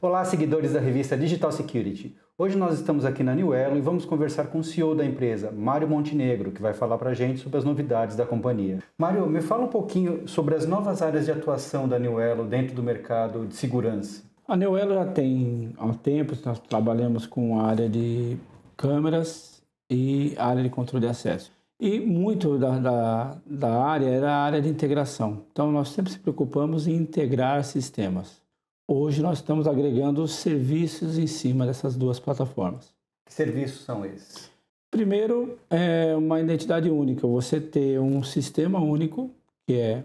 Olá, seguidores da revista Digital Security. Hoje nós estamos aqui na Newello e vamos conversar com o CEO da empresa, Mário Montenegro, que vai falar para a gente sobre as novidades da companhia. Mário, me fala um pouquinho sobre as novas áreas de atuação da Newello dentro do mercado de segurança. A Newello já tem há tempos, nós trabalhamos com a área de câmeras e área de controle de acesso. E muito da, da, da área era a área de integração. Então, nós sempre se preocupamos em integrar sistemas Hoje nós estamos agregando serviços em cima dessas duas plataformas. Que serviços são esses? Primeiro, é uma identidade única. Você ter um sistema único, que é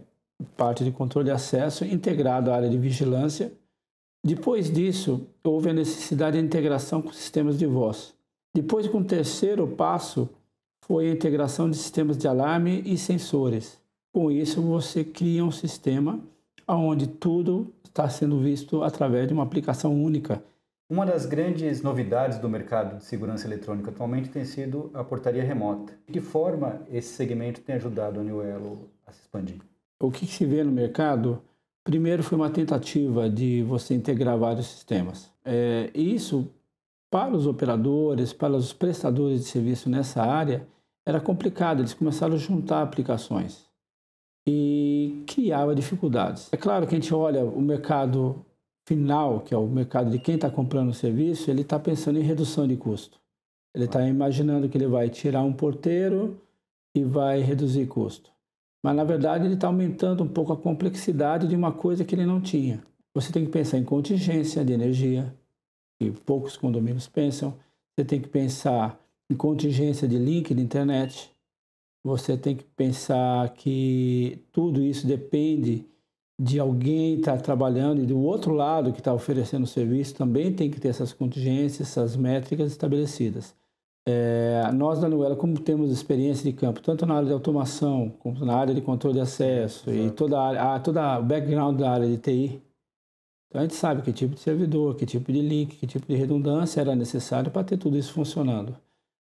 parte de controle de acesso, integrado à área de vigilância. Depois disso, houve a necessidade de integração com sistemas de voz. Depois, com o terceiro passo, foi a integração de sistemas de alarme e sensores. Com isso, você cria um sistema onde tudo está sendo visto através de uma aplicação única. Uma das grandes novidades do mercado de segurança eletrônica atualmente tem sido a portaria remota. De que forma esse segmento tem ajudado a Newello a se expandir? O que se vê no mercado, primeiro foi uma tentativa de você integrar vários sistemas. É, isso, para os operadores, para os prestadores de serviço nessa área, era complicado. Eles começaram a juntar aplicações e criava dificuldades. É claro que a gente olha o mercado final, que é o mercado de quem está comprando o serviço, ele está pensando em redução de custo. Ele está imaginando que ele vai tirar um porteiro e vai reduzir custo. Mas, na verdade, ele está aumentando um pouco a complexidade de uma coisa que ele não tinha. Você tem que pensar em contingência de energia, que poucos condomínios pensam. Você tem que pensar em contingência de link de internet você tem que pensar que tudo isso depende de alguém estar tá trabalhando e do outro lado que está oferecendo o serviço também tem que ter essas contingências, essas métricas estabelecidas. É, nós da Nuela, como temos experiência de campo, tanto na área de automação, como na área de controle de acesso Exato. e toda a, área, a, toda o background da área de TI, então a gente sabe que tipo de servidor, que tipo de link, que tipo de redundância era necessário para ter tudo isso funcionando.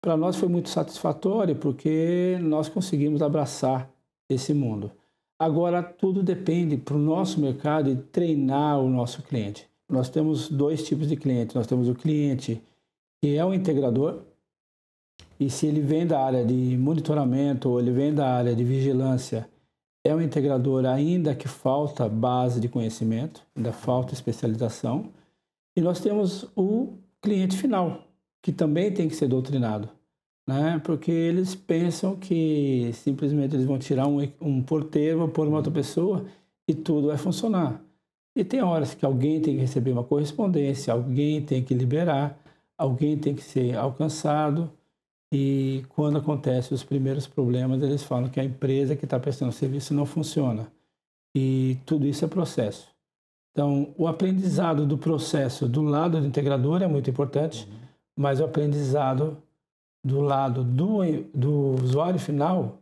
Para nós foi muito satisfatório porque nós conseguimos abraçar esse mundo. Agora, tudo depende para o nosso mercado e treinar o nosso cliente. Nós temos dois tipos de cliente. Nós temos o cliente que é o integrador, e se ele vem da área de monitoramento ou ele vem da área de vigilância, é um integrador ainda que falta base de conhecimento, ainda falta especialização. E nós temos o cliente final, que também tem que ser doutrinado, né? Porque eles pensam que simplesmente eles vão tirar um, um porteiro, vão pôr uma outra pessoa e tudo vai funcionar. E tem horas que alguém tem que receber uma correspondência, alguém tem que liberar, alguém tem que ser alcançado. E quando acontecem os primeiros problemas, eles falam que a empresa que está prestando serviço não funciona. E tudo isso é processo. Então, o aprendizado do processo do lado do integrador é muito importante. Uhum mas o aprendizado do lado do, do usuário final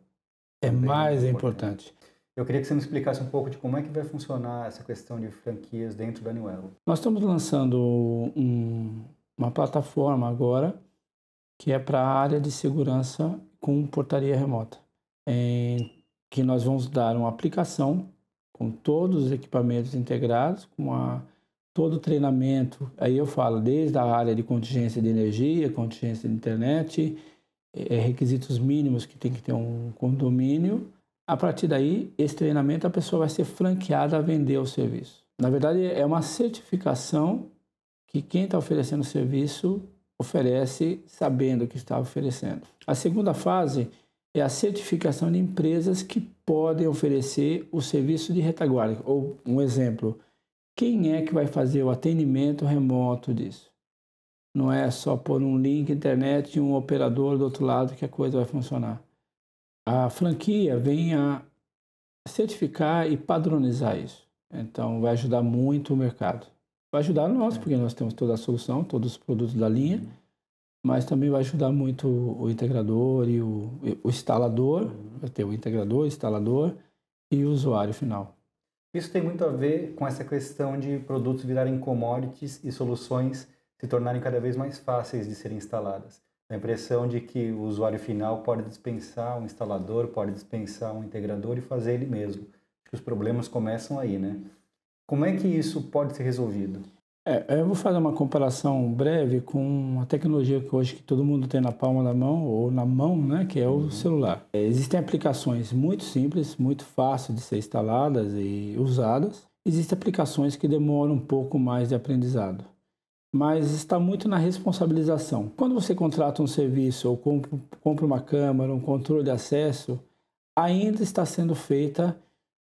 é Bem mais importante. importante. Eu queria que você me explicasse um pouco de como é que vai funcionar essa questão de franquias dentro da Newell. Nós estamos lançando um, uma plataforma agora que é para a área de segurança com portaria remota, em que nós vamos dar uma aplicação com todos os equipamentos integrados, com a todo treinamento, aí eu falo desde a área de contingência de energia, contingência de internet, é, é, requisitos mínimos que tem que ter um condomínio. A partir daí, esse treinamento a pessoa vai ser franqueada a vender o serviço. Na verdade, é uma certificação que quem está oferecendo o serviço oferece sabendo o que está oferecendo. A segunda fase é a certificação de empresas que podem oferecer o serviço de retaguarda. Ou um exemplo, quem é que vai fazer o atendimento remoto disso? Não é só pôr um link internet e um operador do outro lado que a coisa vai funcionar. A franquia vem a certificar e padronizar isso. Então, vai ajudar muito o mercado. Vai ajudar nós, porque nós temos toda a solução, todos os produtos da linha, uhum. mas também vai ajudar muito o integrador e o, o instalador, uhum. vai ter o integrador, instalador e o usuário final. Isso tem muito a ver com essa questão de produtos virarem commodities e soluções se tornarem cada vez mais fáceis de serem instaladas. A impressão de que o usuário final pode dispensar um instalador, pode dispensar um integrador e fazer ele mesmo. Os problemas começam aí, né? Como é que isso pode ser resolvido? É, é, eu vou fazer uma comparação breve com uma tecnologia que hoje que todo mundo tem na palma da mão ou na mão, né, que é o uhum. celular. É, existem aplicações muito simples, muito fáceis de ser instaladas e usadas. Existem aplicações que demoram um pouco mais de aprendizado, mas está muito na responsabilização. Quando você contrata um serviço ou compra uma câmera, um controle de acesso, ainda está sendo feita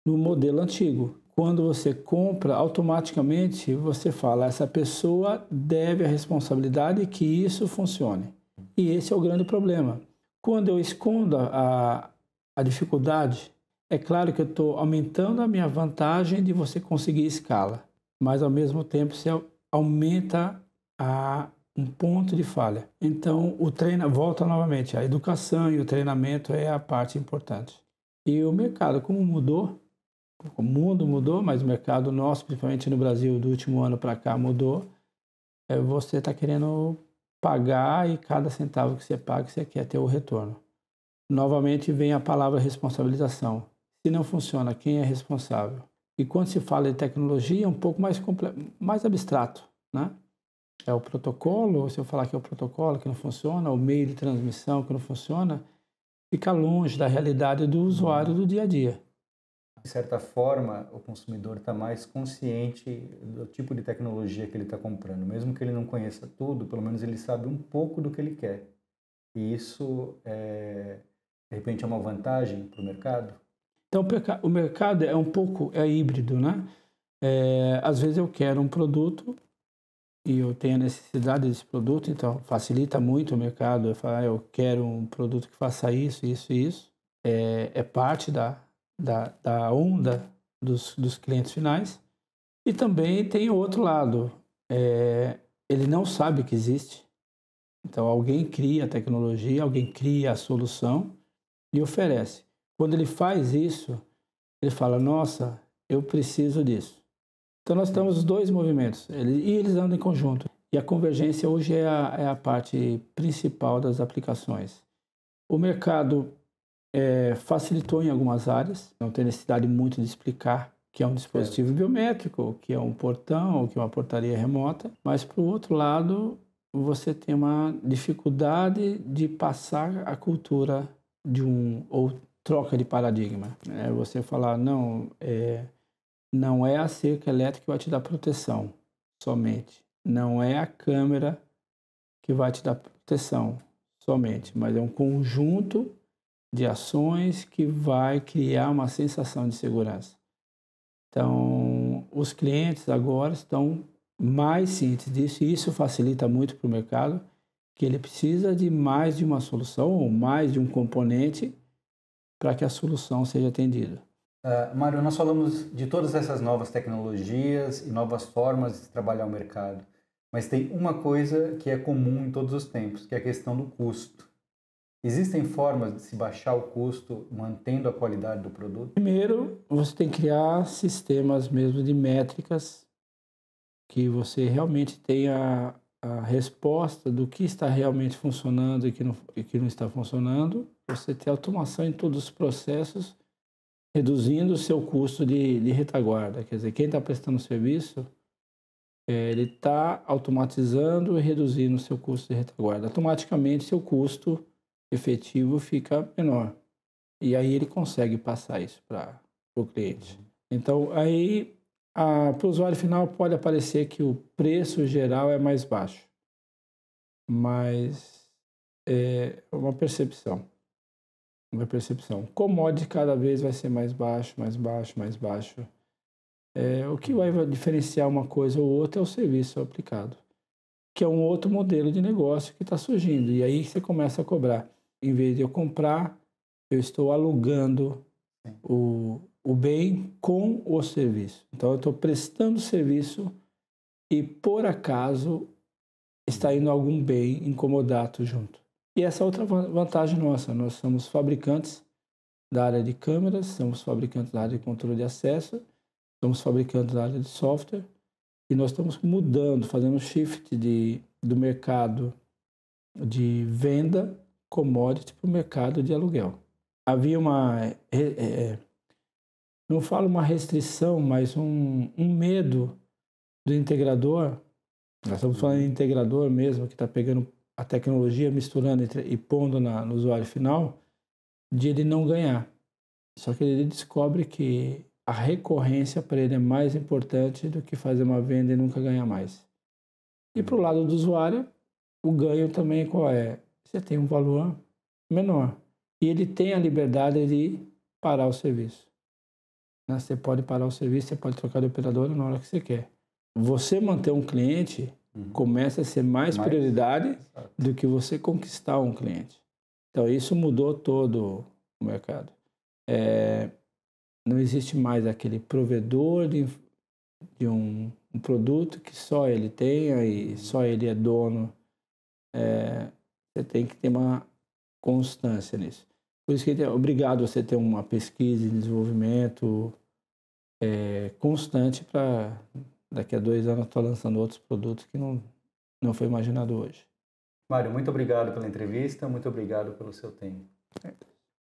no modelo antigo quando você compra, automaticamente você fala: essa pessoa deve a responsabilidade que isso funcione. E esse é o grande problema. Quando eu escondo a, a dificuldade, é claro que eu estou aumentando a minha vantagem de você conseguir escala, mas ao mesmo tempo você aumenta a, um ponto de falha. Então, o treino volta novamente. A educação e o treinamento é a parte importante. E o mercado, como mudou, o mundo mudou, mas o mercado nosso, principalmente no Brasil, do último ano para cá mudou. É, você está querendo pagar e cada centavo que você paga, você quer ter o retorno. Novamente vem a palavra responsabilização. Se não funciona, quem é responsável? E quando se fala de tecnologia, é um pouco mais, mais abstrato, né? É o protocolo, se eu falar que é o protocolo que não funciona, o meio de transmissão que não funciona, fica longe da realidade do usuário do dia a dia de certa forma, o consumidor está mais consciente do tipo de tecnologia que ele está comprando. Mesmo que ele não conheça tudo, pelo menos ele sabe um pouco do que ele quer. E isso, é, de repente, é uma vantagem para o mercado? Então, o mercado é um pouco é híbrido, né? É, às vezes eu quero um produto e eu tenho a necessidade desse produto, então facilita muito o mercado. Eu falo, ah, eu quero um produto que faça isso, isso e isso. É, é parte da, da, da onda dos, dos clientes finais. E também tem o outro lado, é, ele não sabe que existe. Então, alguém cria a tecnologia, alguém cria a solução e oferece. Quando ele faz isso, ele fala: Nossa, eu preciso disso. Então, nós temos dois movimentos ele, e eles andam em conjunto. E a convergência hoje é a, é a parte principal das aplicações. O mercado é, facilitou em algumas áreas, não tem necessidade muito de explicar que é um dispositivo é. biométrico, que é um portão, que é uma portaria remota, mas por outro lado você tem uma dificuldade de passar a cultura de um ou troca de paradigma. Né? Você falar não é não é a cerca elétrica que vai te dar proteção somente, não é a câmera que vai te dar proteção somente, mas é um conjunto de ações que vai criar uma sensação de segurança. Então, os clientes agora estão mais cientes disso e isso facilita muito para o mercado que ele precisa de mais de uma solução ou mais de um componente para que a solução seja atendida. Uh, Mário, nós falamos de todas essas novas tecnologias e novas formas de trabalhar o mercado, mas tem uma coisa que é comum em todos os tempos, que é a questão do custo. Existem formas de se baixar o custo mantendo a qualidade do produto? Primeiro, você tem que criar sistemas mesmo de métricas que você realmente tenha a resposta do que está realmente funcionando e que não, e que não está funcionando. Você ter automação em todos os processos, reduzindo o seu custo de, de retaguarda. Quer dizer, quem está prestando serviço, é, ele está automatizando e reduzindo o seu custo de retaguarda. Automaticamente, seu custo efetivo fica menor. E aí ele consegue passar isso para o cliente. Uhum. Então, aí para o usuário final pode aparecer que o preço geral é mais baixo, mas é, é uma percepção. Uma percepção. Commodity cada vez vai ser mais baixo, mais baixo, mais baixo. É, o que vai diferenciar uma coisa ou outra é o serviço aplicado, que é um outro modelo de negócio que está surgindo. E aí você começa a cobrar em vez de eu comprar, eu estou alugando o, o bem com o serviço. Então eu estou prestando serviço e por acaso está indo algum bem incomodado junto. E essa é outra vantagem nossa, nós somos fabricantes da área de câmeras, somos fabricantes da área de controle de acesso, somos fabricantes da área de software e nós estamos mudando, fazendo shift de, do mercado de venda commodity para o mercado de aluguel. Havia uma, é, é, não falo uma restrição, mas um, um medo do integrador. Nós estamos falando de integrador mesmo, que está pegando a tecnologia, misturando e pondo na, no usuário final, de ele não ganhar. Só que ele descobre que a recorrência para ele é mais importante do que fazer uma venda e nunca ganhar mais. E para o lado do usuário, o ganho também qual é? você tem um valor menor. E ele tem a liberdade de parar o serviço. Né? Você pode parar o serviço, você pode trocar de operadora na hora que você quer. Você manter um cliente uhum. começa a ser mais, mais prioridade certo. do que você conquistar um cliente. Então, isso mudou todo o mercado. É, não existe mais aquele provedor de, de um, um, produto que só ele tenha e só ele é dono. É, você tem que ter uma constância nisso. Por isso que é obrigado você ter uma pesquisa e desenvolvimento é, constante para daqui a dois anos estar lançando outros produtos que não, não foi imaginado hoje. Mário, muito obrigado pela entrevista, muito obrigado pelo seu tempo. É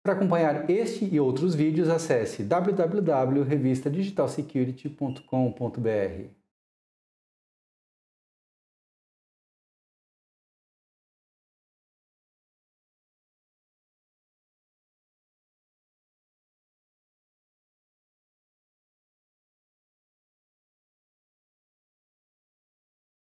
para acompanhar este e outros vídeos, acesse www.revistadigitalsecurity.com.br.